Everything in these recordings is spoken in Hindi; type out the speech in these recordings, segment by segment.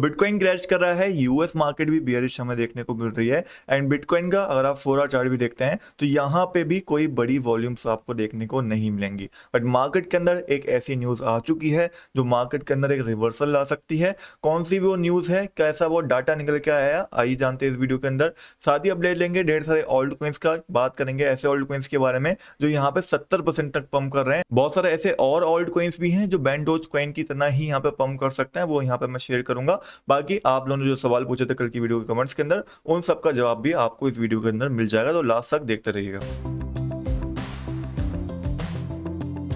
बिटकॉइन क्रैश कर रहा है यूएस मार्केट भी बियरिश हमें देखने को मिल रही है एंड बिटकॉइन का अगर आप फोर आर चार्ट भी देखते हैं तो यहाँ पे भी कोई बड़ी वॉल्यूम्स आपको देखने को नहीं मिलेंगी बट मार्केट के अंदर एक ऐसी न्यूज आ चुकी है जो मार्केट के अंदर एक रिवर्सल ला सकती है कौन सी वो न्यूज है कैसा वो डाटा निकल के आया आइए जानते हैं इस वीडियो के अंदर साथ ही अपडेट लेंगे ढेर सारे ऑल्ड क्वेंस का बात करेंगे ऐसे ऑल्ड क्वेंस के बारे में जो यहाँ पे सत्तर तक पम्प कर रहे हैं बहुत सारे ऐसे और ऑल्ड क्वेंस भी हैं जो बैंडोज क्वेंट की तरह ही यहाँ पे पम्प कर सकते हैं वो यहाँ पे मैं शेयर करूंगा बाकी आप लोगों ने जो सवाल पूछे थे कल की वीडियो के कमेंट्स के अंदर उन सबका जवाब भी आपको इस वीडियो के अंदर मिल जाएगा तो लास्ट तक देखते रहिएगा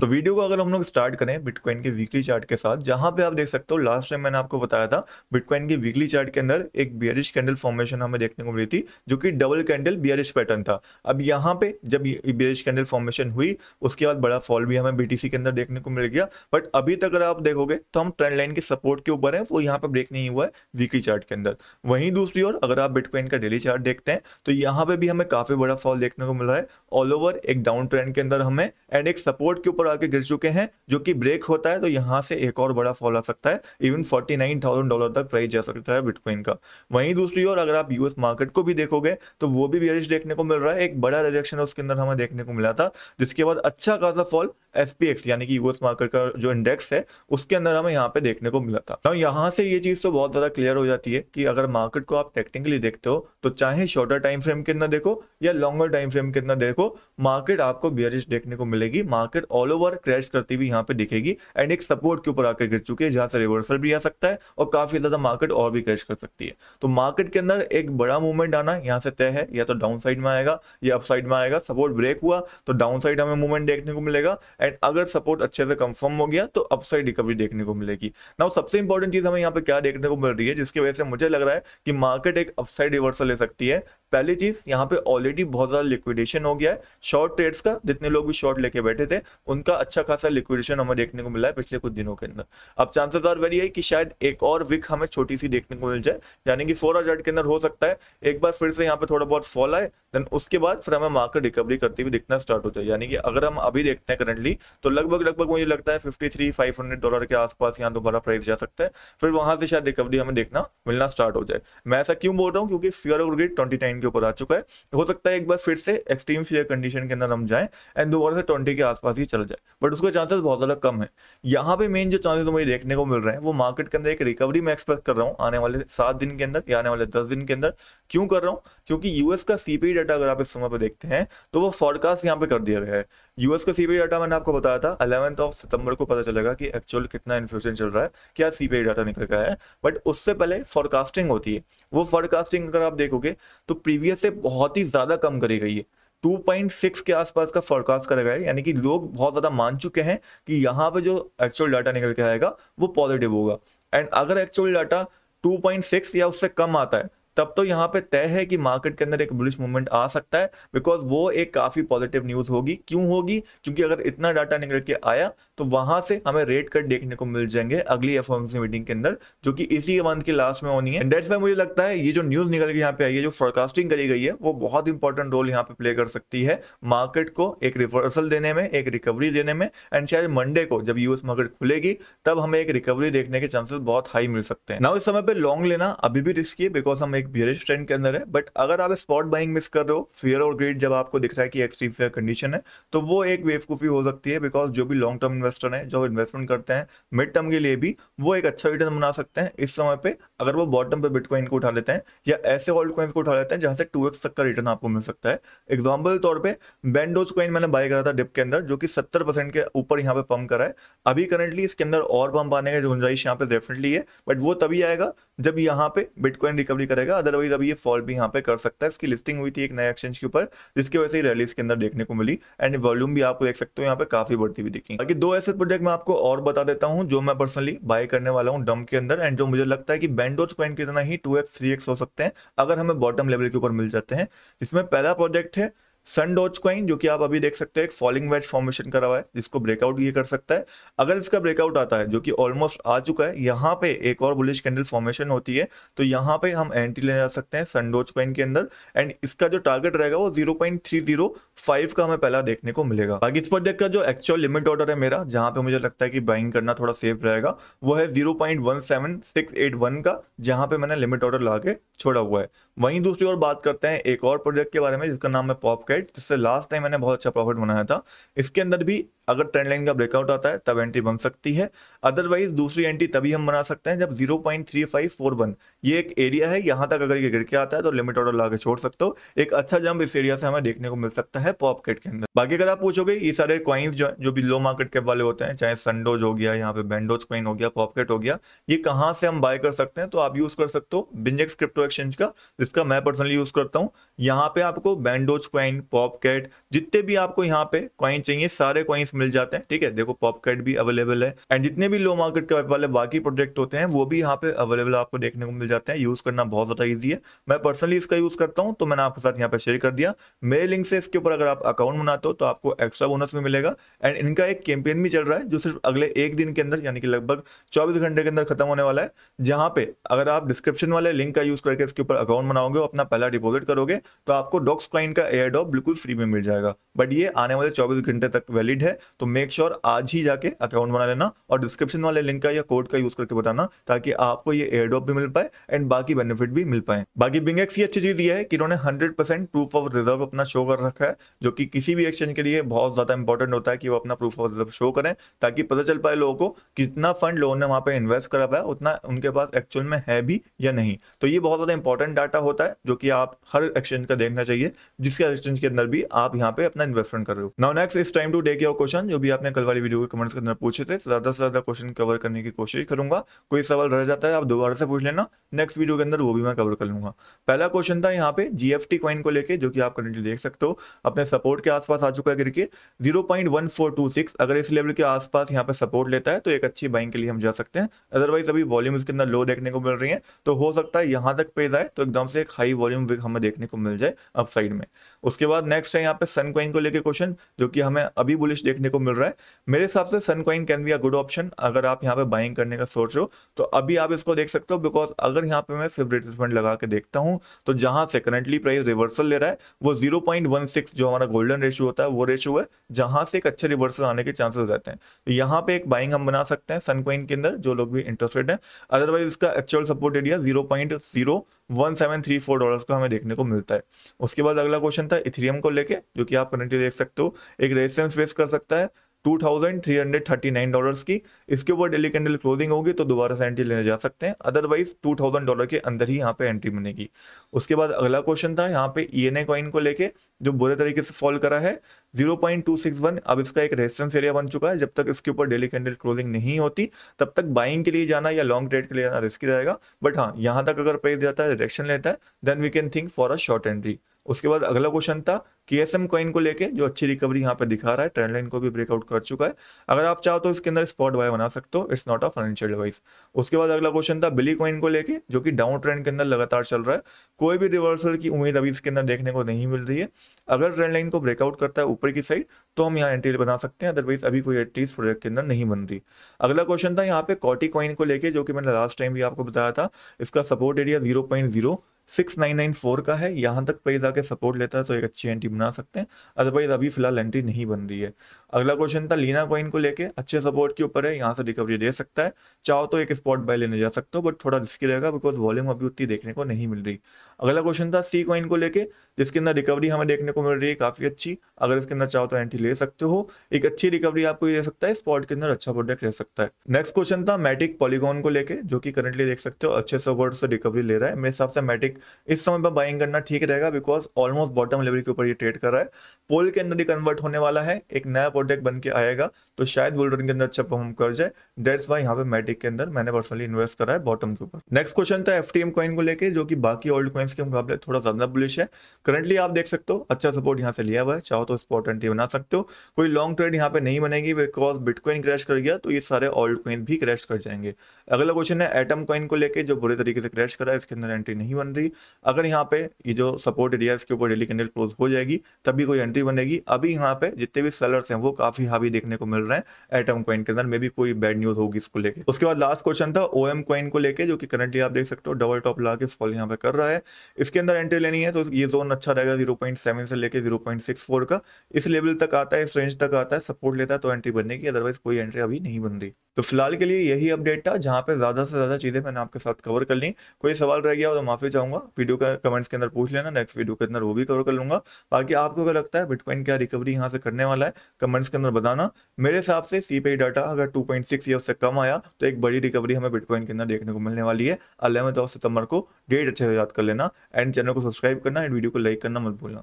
तो वीडियो को अगर हम लोग स्टार्ट करें बिटकॉइन के वीकली चार्ट के साथ जहां पे आप देख सकते हो लास्ट टाइम मैंने आपको बताया था बिटकॉइन के वीकली चार्ट के अंदर एक बियरिश कैंडल फॉर्मेशन हमें देखने को मिली थी जो कि डबल कैंडल बियरिश पैटर्न था अब यहाँ पे जब बियरिश कैंडल फॉर्मेशन हुई उसके बाद बड़ा फॉल भी हमें बीटीसी के अंदर देखने को मिल गया बट अभी तक अगर आप देखोगे तो हम ट्रेंड लाइन के सपोर्ट के ऊपर है वो यहाँ पर ब्रेक नहीं हुआ है वीकली चार्ट के अंदर वहीं दूसरी ओर अगर आप बिटकॉइन का डेली चार्ट देखते हैं तो यहाँ पे भी हमें काफी बड़ा फॉल देखने को मिल रहा है ऑल ओवर एक डाउन ट्रेंड के अंदर हमें एंड एक सपोर्ट के ऊपर आके गिर चुके हैं जो कि ब्रेक होता है तो यहाँ से एक और बड़ा फॉल आ सकता है even forty nine thousand dollar तक प्राइस जा सकता है बिटकॉइन का वहीं दूसरी ओर अगर आप यूएस मार्केट को भी देखोगे तो वो भी बेरिश देखने को मिल रहा है एक बड़ा रिजेक्शन उसके अंदर हमें देखने को मिला था जिसके बाद अच्छा खासा फॉल एसपीएक्स यानी कि यूएस मार्केट का जो इंडेक्स है उसके अंदर हमें यहाँ पे देखने को मिला था और यहाँ से ये चीज तो बहुत ज्यादा क्लियर हो जाती है कि अगर मार्केट को आप टेक्निकली देखते हो तो चाहे शॉर्टर टाइम फ्रेम के अंदर देखो या लॉन्गर टाइम फ्रेम के अंदर देखो मार्केट आपको बियरिश देखने को मिलेगी मार्केट ऑल ओवर क्रैश करती हुई यहाँ पे दिखेगी एंड एक सपोर्ट के ऊपर आकर गिर चुकी है जहां से रिवर्सल भी आ सकता है और काफी ज्यादा मार्केट और भी क्रैश कर सकती है तो मार्केट के अंदर एक बड़ा मूवमेंट आना यहाँ से तय है या तो डाउन साइड में आएगा या अप साइड में आएगा सपोर्ट ब्रेक हुआ तो डाउन साइड हमें मूवमेंट देखने को मिलेगा एंड अगर सपोर्ट अच्छे से कंफर्म हो गया तो अप साइड रिकवरी देखने को मिलेगी ना सबसे इंपॉर्टेंट चीज हमें यहाँ पे क्या देखने को मिल रही है जिसकी वजह से मुझे लग रहा है कि मार्केट एक अपसाइड रिवर्सल ले सकती है पहली चीज यहाँ पे ऑलरेडी बहुत ज्यादा लिक्विडेशन हो गया है शॉर्ट ट्रेड्स का जितने लोग भी शॉर्ट लेके बैठे थे उन उनका अच्छा खासा लिक्विडेशन हमें देखने को मिला है पिछले कुछ दिनों के अंदर अब चांसेस और वेरी है कि शायद एक और विक हमें छोटी सी देखने को मिल जाए यानी कि फोर हजार के अंदर हो सकता है एक बार फिर से यहाँ पे थोड़ा बहुत फॉल आए देन उसके बाद फिर हमें मार्केट रिकवरी करती हुई दिखना स्टार्ट हो जाए यानी कि अगर हम अभी देखते हैं करंटली तो लगभग लगभग मुझे लगता है fifty three five hundred dollar के आसपास यहाँ दोबारा प्राइस जा सकता है फिर वहां से शायद रिकवरी हमें देखना मिलना स्टार्ट हो जाए मैं ऐसा क्यों बोल रहा हूँ क्योंकि fear of greed twenty nine के ऊपर आ चुका है हो सकता है एक बार फिर से एक्सट्रीम फियर कंडीशन के अंदर हम जाए एंड दोबारा से ट्वेंटी के आसपास ही चल जाए जाए बट उसका चांसेस तो बहुत ज़्यादा कम है यहाँ पे मेन जो चांसेस मुझे देखने को मिल रहे हैं वो मार्केट के अंदर एक रिकवरी मैं एक्सपेक्ट कर रहा हूँ आने वाले सात दिन के अंदर या आने वाले दस दिन के अंदर क्यों कर रहा हूँ क्योंकि यूएस का सीपी डाटा e अगर आप इस समय पर देखते हैं तो वो फॉरकास्ट यहाँ पे कर दिया गया है यूएस का सीपी डाटा e मैंने आपको बताया था अलेवंथ ऑफ सितंबर को पता चलेगा कि एक्चुअल कितना इन्फ्लेशन चल रहा है क्या सीपी डाटा e निकल गया है बट उससे पहले फॉरकास्टिंग होती है वो फॉरकास्टिंग अगर आप देखोगे तो प्रीवियस से बहुत ही ज़्यादा कम करी गई है 2.6 के आसपास का फोरकास्ट करा गया है यानी कि लोग बहुत ज़्यादा मान चुके हैं कि यहाँ पे जो एक्चुअल डाटा निकल के आएगा वो पॉजिटिव होगा एंड अगर एक्चुअल डाटा 2.6 या उससे कम आता है तब तो यहाँ पे तय है कि मार्केट के अंदर एक बुलिश मूवमेंट आ सकता है बिकॉज वो एक काफी पॉजिटिव न्यूज होगी क्यों होगी क्योंकि अगर इतना डाटा निकल के आया तो वहां से हमें रेट कट देखने को मिल जाएंगे अगली एफ मीटिंग के अंदर जो कि इसी मंथ के लास्ट में होनी है डेट्स में मुझे लगता है ये जो न्यूज निकल के यहाँ पे आई है जो फॉरकास्टिंग करी गई है वो बहुत इंपॉर्टेंट रोल यहाँ पे प्ले कर सकती है मार्केट को एक रिवर्सल देने में एक रिकवरी देने में एंड शायद मंडे को जब यूएस मार्केट खुलेगी तब हमें एक रिकवरी देखने के चांसेस बहुत हाई मिल सकते हैं ना इस समय पर लॉन्ग लेना अभी भी रिस्की है बिकॉज हम एक एक बियरिश ट्रेंड के अंदर है बट अगर आप स्पॉट बाइंग मिस कर रहे हो फियर और ग्रेड जब आपको दिख रहा है कि एक्सट्रीम फेयर कंडीशन है तो वो एक बेवकूफ़ी हो सकती है बिकॉज जो भी लॉन्ग टर्म इन्वेस्टर है जो इन्वेस्टमेंट करते हैं मिड टर्म के लिए भी वो एक अच्छा रिटर्न बना सकते हैं इस समय पर अगर वो बॉटम पर बिटकॉइन को उठा लेते हैं या ऐसे ऑल्ड कॉइन्स को उठा लेते हैं जहाँ से टू तक का रिटर्न आपको मिल सकता है एग्जाम्पल तौर पर बैंडोज कॉइन मैंने बाय करा था डिप के अंदर जो कि सत्तर के ऊपर यहाँ पे पंप करा है अभी करेंटली इसके अंदर और पंप आने की गुंजाइश यहाँ पे डेफिनेटली है बट वो तभी आएगा जब यहाँ पे बिटकॉइन रिकवरी करेगा जाएगा अदरवाइज अब ये फॉल भी यहाँ पे कर सकता है इसकी लिस्टिंग हुई थी एक नए एक्सचेंज के ऊपर जिसकी वजह से रैली इसके अंदर देखने को मिली एंड वॉल्यूम भी आपको देख सकते हो यहाँ पे काफी बढ़ती हुई दिखी बाकी दो ऐसे प्रोजेक्ट मैं आपको और बता देता हूँ जो मैं पर्सनली बाय करने वाला हूँ डम के अंदर एंड जो मुझे लगता है कि बैंडोज कॉइन कितना ही टू एक्स हो सकते हैं अगर हमें बॉटम लेवल के ऊपर मिल जाते हैं जिसमें पहला प्रोजेक्ट है सन डोज क्वाइन जो कि आप अभी देख सकते हो एक फॉलिंग वेज फॉर्मेशन करा हुआ है जिसको ब्रेकआउट ये कर सकता है अगर इसका ब्रेकआउट आता है जो कि ऑलमोस्ट आ चुका है यहाँ पे एक और बुलिश कैंडल फॉर्मेशन होती है तो यहाँ पे हम एंट्री लेने जा सकते हैं सन डोज क्वाइन के अंदर एंड इसका जो टारगेट रहेगा वो जीरो का हमें पहला देखने को मिलेगा बाकी इस पर का जो एक्चुअल लिमिट ऑर्डर है मेरा जहाँ पे मुझे लगता है कि बाइंग करना थोड़ा सेफ रहेगा वो है जीरो का जहाँ पे मैंने लिमिट ऑर्डर ला छोड़ा हुआ है वहीं दूसरी ओर बात करते हैं एक और प्रोजेक्ट के बारे में जिसका नाम है पॉप मार्केट जिससे लास्ट टाइम मैंने बहुत अच्छा प्रॉफिट बनाया था इसके अंदर भी अगर ट्रेंड लाइन का ब्रेकआउट आता है तब एंट्री बन सकती है अदरवाइज दूसरी एंट्री तभी हम बना सकते हैं जब 0.3541 ये एक एरिया है यहां तक अगर ये गिर के आता है तो लिमिट ऑर्डर ला के छोड़ सकते हो एक अच्छा जंप इस एरिया से हमें देखने को मिल सकता है पॉपकेट के अंदर बाकी अगर आप पूछोगे ये सारे क्वाइंस जो जो भी लो मार्केट के वाले होते हैं चाहे संडोज हो गया यहाँ पे बैंडोज क्वाइन हो गया पॉपकेट हो गया ये कहाँ से हम बाय कर सकते हैं तो आप यूज कर सकते हो बिंजेक्स क्रिप्टो एक्सचेंज का जिसका मैं पर्सनली यूज करता हूँ यहाँ पे आपको बैंडोज क्वाइन पॉपकेट जितने भी आपको यहाँ पे क्वाइन चाहिए सारे क्वाइंस मिल जाते हैं ठीक है देखो पॉपकेट भी अवेलेबल है एंड जितने भी लो मार्केट के वाले बाकी प्रोडक्ट होते हैं वो भी यहाँ पे अवेलेबल आपको देखने को मिल जाते हैं यूज करना बहुत ज्यादा ईजी है मैं पर्सनली इसका यूज करता हूँ तो मैंने आपके साथ यहाँ पे शेयर कर दिया मेरे लिंक से इसके ऊपर अगर आप अकाउंट बनाते हो तो आपको एक्स्ट्रा बोनस भी मिलेगा एंड इनका एक कैंपेन भी चल रहा है जो सिर्फ अगले एक दिन के अंदर यानी कि लगभग चौबीस घंटे के अंदर खत्म होने वाला है जहाँ पे अगर आप डिस्क्रिप्शन वाले लिंक का यूज करके इसके ऊपर अकाउंट बनाओगे अपना पहला डिपोजिट करोगे तो आपको डॉक्स कॉइन का एयर डॉप बिल्कुल फ्री में मिल जाएगा बट ये आने वाले चौबीस घंटे तक वैलिड है तो मेक श्योर sure आज ही जाके अकाउंट बना लेना और डिस्क्रिप्शन वाले लिंक का या कोड का यूज करके बताना ताकि आपको ये एयरड्रॉप भी मिल पाए एंड बाकी बेनिफिट भी मिल पाए बाकी बिंगेक्स की अच्छी चीज ये है कि इन्होंने hundred percent proof of reserve अपना शो कर रखा है जो कि किसी भी एक्सचेंज के लिए बहुत ज्यादा इंपॉर्टेंट होता है कि वो अपना प्रूफ ऑफ रिजर्व शो करें ताकि पता चल पाए लोगों को कितना फंड लोगों ने वहां पर इन्वेस्ट करा पाया उतना उनके पास एक्चुअल में है भी या नहीं तो ये बहुत ज्यादा इंपॉर्टेंट डाटा होता है जो कि आप हर एक्सचेंज का देखना चाहिए जिसके एक्सचेंज के अंदर भी आप यहाँ पे अपना इन्वेस्टमेंट कर रहे हो नाउ नेक्स्ट इस time today your question question जो भी आपने कल वाली वीडियो के कमेंट्स के अंदर पूछे थे तो ज़्यादा से ज़्यादा क्वेश्चन कवर करने की कोशिश करूंगा कोई सवाल रह जाता है आप दोबारा से पूछ लेना नेक्स्ट वीडियो के अंदर वो भी मैं कवर कर लूंगा पहला क्वेश्चन था यहाँ पे जीएफटी कॉइन को लेकर जो कि आप करेंटली देख सकते हो अपने सपोर्ट के आसपास आ चुका है गिर के जीरो अगर इस लेवल के आसपास यहाँ पे सपोर्ट लेता है तो एक अच्छी बाइंग के लिए हम जा सकते हैं अदरवाइज अभी वॉल्यूम इसके अंदर लो देखने को मिल रही है तो हो सकता है यहाँ तक पे जाए तो एकदम से एक हाई वॉल्यूम विक हमें देखने को मिल जाए अपसाइड में उसके बाद नेक्स्ट है यहाँ पे सन कॉइन को लेकर क्वेश्चन जो कि हमें अभी बुलिश देखने देखने को मिल रहा है मेरे हिसाब से sun coin can be a good option अगर आप यहाँ पे बाइंग करने का सोच रहे हो तो अभी आप इसको देख सकते हो बिकॉज अगर यहाँ पे मैं फिफ्ट लगा के देखता हूँ तो जहां से करंटली प्राइस रिवर्सल ले रहा है वो जीरो जो हमारा गोल्डन रेशियो होता है वो रेशो है जहां से एक अच्छे रिवर्सल आने के चांसेस रहते हैं तो यहाँ पे एक बाइंग हम बना सकते हैं सनकॉइन के अंदर जो लोग भी इंटरेस्टेड है अदरवाइज इसका actual support area zero point zero one seven three four dollar का हमें देखने को मिलता है उसके बाद अगला क्वेश्चन था इथेरियम को लेके जो कि आप करंटली देख सकते हो एक रेजिस्टेंस फेस कर सकता है सकता है two thousand three hundred thirty nine dollar की इसके ऊपर डेली कैंडल क्लोजिंग होगी तो दोबारा से एंट्री लेने जा सकते हैं अदरवाइज टू थाउजेंड डॉलर के अंदर ही यहाँ पे एंट्री बनेगी उसके बाद अगला क्वेश्चन था यहाँ पे ई एन ए कॉइन को लेके जो बुरे तरीके से फॉल करा है 0.261 अब इसका एक रेजिस्टेंस एरिया बन चुका है जब तक इसके ऊपर डेली कैंडल क्लोजिंग नहीं होती तब तक बाइंग के लिए जाना या लॉन्ग ट्रेड के लिए जाना रिस्की रहेगा बट हाँ यहाँ तक अगर प्राइस जाता है डायरेक्शन लेता है then we can think for a short entry उसके बाद अगला क्वेश्चन था के एस एम कॉइन को लेके जो अच्छी रिकवरी यहाँ पे दिखा रहा है ट्रेंड लाइन को भी ब्रेकआउट कर चुका है अगर आप चाहो तो इसके अंदर स्पॉट बाय बना सकते हो it's not a financial device उसके बाद अगला क्वेश्चन था बिली कॉइन को लेके जो कि डाउन ट्रेंड के अंदर लगातार चल रहा है कोई भी रिवर्सल की उम्मीद अभी इसके अंदर देखने को नहीं मिल रही है अगर ट्रेंड लाइन को ब्रेकआउट करता है ऊपर की साइड तो हम यहाँ एंट्री बना सकते हैं अदरवाइज अभी कोई एंट्री प्रोजेक्ट के अंदर नहीं बन रही अगला क्वेश्चन था यहाँ पे कॉटी कॉइन को लेकर जो कि मैंने लास्ट टाइम भी आपको बताया था इसका support area zero point zero six nine nine four का है यहाँ तक पे जाके सपोर्ट लेता है तो एक अच्छी एंटी बना सकते हैं अदरवाइज अभी फिलहाल एंट्री नहीं बन रही है अगला क्वेश्चन था लीना कॉइन को लेके अच्छे सपोर्ट के ऊपर है यहाँ से रिकवरी दे सकता है चाहो तो एक स्पॉट बाय लेने जा सकते हो बट थोड़ा रिस्की रहेगा बिकॉज वॉल्यूम अभी उतनी देखने को नहीं मिल रही अगला क्वेश्चन था सी कॉइन को लेकर जिसके अंदर रिकवरी हमें देखने को मिल रही है काफी अच्छी अगर इसके अंदर चाहो तो एंट्री ले सकते हो एक अच्छी रिकवरी आपको दे सकता है स्पॉट के अंदर अच्छा प्रोडक्ट रह सकता है नेक्स्ट क्वेश्चन था मैटिक पॉलीगॉन को लेकर जो कि करंटली देख सकते हो अच्छे सपोर्ट से रिकवरी ले रहा है मेरे हिसाब से मैटिक इस समय पर बाइंग करना ठीक रहेगा बिकॉज ऑलमोस्ट बॉटम लेवल के ऊपर ये क्रिएट कर रहा है पोल के अंदर ही कन्वर्ट होने वाला है एक नया प्रोडक्ट बन के आएगा तो शायद बुलरन के अंदर अच्छा परफॉर्म कर जाए डेट्स वाई यहाँ पे मैटिक के अंदर मैंने पर्सनली इन्वेस्ट करा है बॉटम के ऊपर नेक्स्ट क्वेश्चन था एफ टी को लेकर जो कि बाकी ओल्ड कॉइन्स के मुकाबले थोड़ा ज्यादा बुलिश है करंटली आप देख सकते हो अच्छा सपोर्ट यहाँ से लिया हुआ है चाहो तो स्पॉट एंट्री बना सकते हो कोई लॉन्ग ट्रेड यहाँ पे नहीं बनेगी बिकॉज बिटकॉइन क्रैश कर गया तो ये सारे ओल्ड कॉइन भी क्रैश कर जाएंगे अगला क्वेश्चन है एटम कॉइन को लेकर जो बुरे तरीके से क्रैश करा है इसके अंदर एंट्री नहीं बन रही अगर यहाँ पे ये जो सपोर्ट एरिया इसके ऊपर डेली कैंडल क्लोज हो जाएगी होगी तभी कोई एंट्री बनेगी अभी यहाँ पे जितने भी सेलर्स हैं वो काफी हावी देखने को मिल रहे हैं एटम क्वाइन के अंदर मे भी कोई बैड न्यूज होगी इसको लेके उसके बाद लास्ट क्वेश्चन था ओ एम क्वाइन को लेकर जो कि करंटली आप देख सकते हो डबल टॉप ला के फॉल यहाँ पे कर रहा है इसके अंदर एंट्री लेनी है तो ये जोन अच्छा रहेगा जीरो से लेकर जीरो का इस लेवल तक आता है इस रेंज तक आता है सपोर्ट लेता है तो एंट्री बनने की अदरवाइज कोई एंट्री अभी नहीं बन रही तो फिलहाल के लिए यही अपडेट था जहाँ पे ज्यादा से ज्यादा चीजें मैंने आपके साथ कवर कर ली कोई सवाल रह गया हो तो माफी चाहूंगा वीडियो का कमेंट्स के अंदर पूछ लेना नेक्स्ट वीडियो के अंदर वो भी कवर कर लूंगा बाकी बाकी आपको क्या लगता है बिटकॉइन क्या रिकवरी यहाँ से करने वाला है कमेंट्स के अंदर बताना मेरे हिसाब से सी डाटा अगर 2.6 या उससे कम आया तो एक बड़ी रिकवरी हमें बिटकॉइन के अंदर देखने को मिलने वाली है अलेवंथ ऑफ तो सितंबर को डेट अच्छे से याद कर लेना एंड चैनल को सब्सक्राइब करना एंड वीडियो को लाइक करना मत भूलना